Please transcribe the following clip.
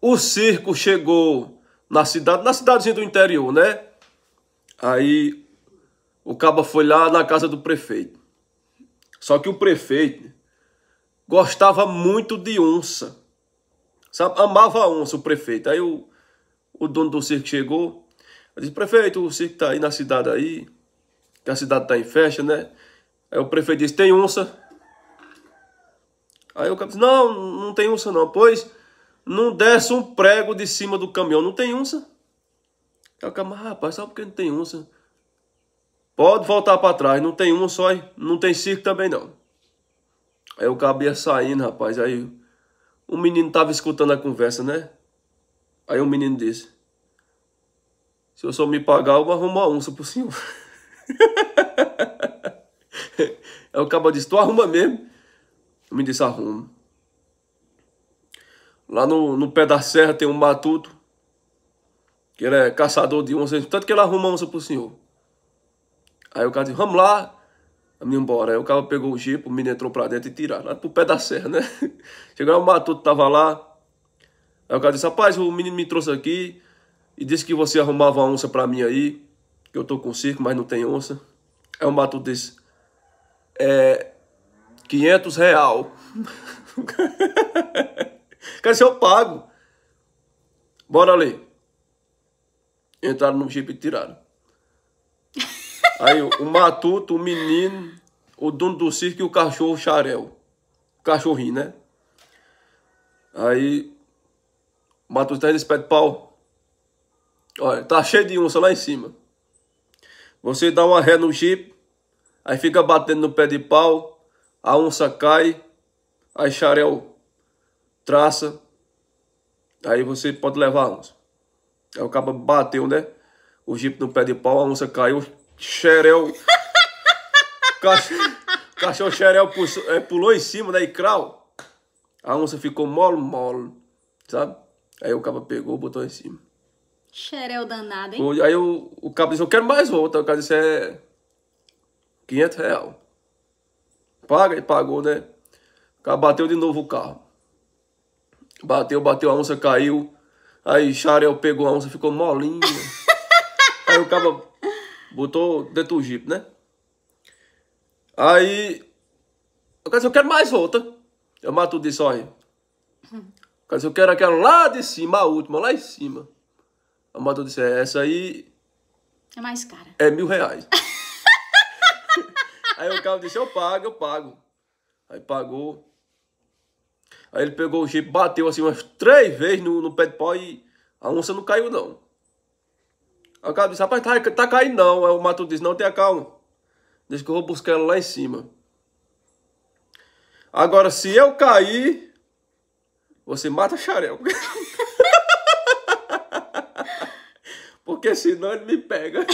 O circo chegou na cidade, na cidadezinha do interior, né? Aí o caba foi lá na casa do prefeito. Só que o prefeito gostava muito de onça. Sabe? Amava a onça o prefeito. Aí o, o dono do circo chegou. Disse, prefeito, o circo tá aí na cidade aí. Que a cidade tá em festa, né? Aí o prefeito disse, tem onça? Aí o cabo disse, não, não tem onça não. Pois não desce um prego de cima do caminhão. Não tem onça? Aí é o mas rapaz, só porque não tem onça. Pode voltar para trás, não tem um só, não tem circo também não. Aí o cabo ia saindo, rapaz, aí o menino tava escutando a conversa, né? Aí o menino disse, se eu só me pagar, eu arrumar a onça pro senhor. aí o cabo disse, tu arruma mesmo? Eu me disse, arrumo. Lá no, no pé da serra tem um matuto, que ele é caçador de onça, tanto que ele arruma onça pro senhor. Aí o cara disse, vamos lá, vamos embora. Aí o cara pegou o jipe, o menino entrou pra dentro e tiraram, lá pro pé da serra, né? Chegou lá, o matuto tava lá. Aí o cara disse, rapaz, o menino me trouxe aqui e disse que você arrumava onça pra mim aí, que eu tô com circo, mas não tem onça. Aí o matuto disse, é... 500 real. Quer eu pago. Bora ali. Entraram no jipe e tiraram. Aí o matuto, o menino, o dono do circo e o cachorro xarel. O cachorrinho, né? Aí o matuto tá pé de pau. Olha, tá cheio de onça lá em cima. Você dá uma ré no jipe, aí fica batendo no pé de pau, a onça cai, aí xarel traça, aí você pode levar a onça. Aí o cabo bateu, né? O Jeep no pé de pau, a onça caiu, xereu. Cach... Cachorro xereu é, pulou em cima, né? E crau. A onça ficou mole, mole, sabe? Aí o cabo pegou, botou em cima. Xereu danado, hein? Aí o, o cabo disse, eu quero mais outra. O cara disse, é... 500 real. Paga e pagou, né? O cara bateu de novo o carro. Bateu, bateu, a onça caiu. Aí Xarel pegou a onça, ficou molinha. aí o cara botou dentro do né? Aí. Eu quero, eu quero mais outra. Eu mato disse, olha. Eu eu quero aquela lá de cima, a última, lá em cima. eu mato disse, é, essa aí. É mais cara. É mil reais. aí o cara disse, eu pago, eu pago. Aí pagou. Aí ele pegou o Jeep, bateu assim umas três vezes no, no pé de pau e a onça não caiu, não. Aí o cara disse, rapaz, tá, tá caindo não. Aí o Matuto disse, não, tenha calma. Diz que eu vou buscar ela lá em cima. Agora, se eu cair, você mata xarel. Porque senão ele me pega.